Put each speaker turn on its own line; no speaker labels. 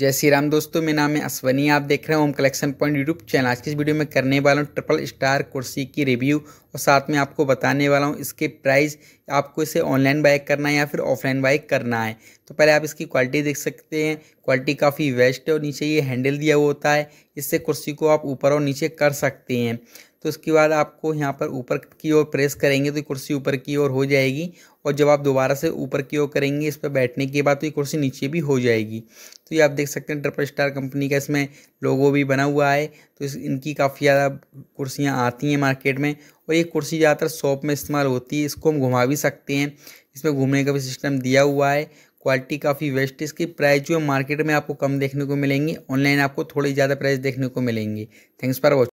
जय श्री राम दोस्तों मेरा नाम है असवनी आप देख रहे हैं home collection point YouTube channel आज की इस वीडियो में करने वाला हूँ ट्रिपल स्टार कुर्सी की रिव्यू और साथ में आपको बताने वाला हूँ इसके प्राइस आपको इसे ऑनलाइन बाइक करना है या फिर ऑफलाइन बाइक करना है तो पहले आप इसकी क्वालिटी देख सकते हैं क्वालिटी काफ़ी वेस्ट है और नीचे ये हैंडल दिया हुआ होता है इससे कुर्सी को आप ऊपर और नीचे कर सकते हैं तो उसके बाद आपको यहाँ पर ऊपर की ओर प्रेस करेंगे तो कुर्सी ऊपर की ओर हो जाएगी और जब आप दोबारा से ऊपर की ओर करेंगे इस पर बैठने के बाद तो ये कुर्सी नीचे भी हो जाएगी तो ये आप देख सकते हैं ट्रिपल स्टार कंपनी का इसमें लोगो भी बना हुआ है तो इस इनकी काफ़ी ज़्यादा कुर्सियाँ आती हैं मार्केट में और ये कुर्सी ज़्यादातर शॉप में इस्तेमाल होती है इसको हम घुमा भी सकते हैं इसमें घूमने का भी सिस्टम दिया हुआ है क्वालिटी काफ़ी वेस्ट इसकी प्राइस जो है मार्केट में आपको कम देखने को मिलेंगी ऑनलाइन आपको थोड़ी ज़्यादा प्राइस देखने को मिलेंगी थैंक्स फॉर वॉचिंग